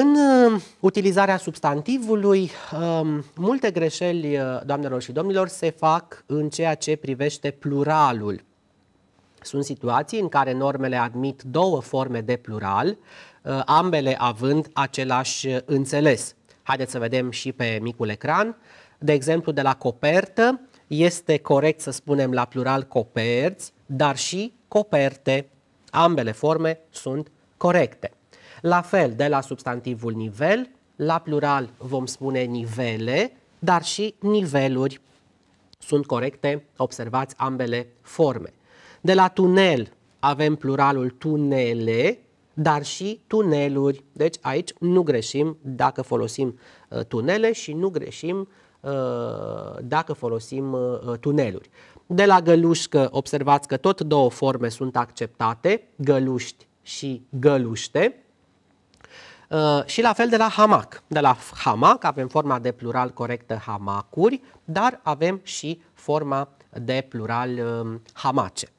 În uh, utilizarea substantivului, um, multe greșeli, uh, doamnelor și domnilor, se fac în ceea ce privește pluralul. Sunt situații în care normele admit două forme de plural, uh, ambele având același înțeles. Haideți să vedem și pe micul ecran. De exemplu, de la copertă este corect să spunem la plural coperți, dar și coperte. Ambele forme sunt corecte. La fel, de la substantivul nivel, la plural vom spune nivele, dar și niveluri sunt corecte, observați ambele forme. De la tunel avem pluralul tunele, dar și tuneluri. Deci aici nu greșim dacă folosim uh, tunele și nu greșim uh, dacă folosim uh, tuneluri. De la gălușcă observați că tot două forme sunt acceptate, găluști și găluște. Uh, și la fel de la hamac. De la hamac avem forma de plural corectă hamacuri, dar avem și forma de plural um, hamace.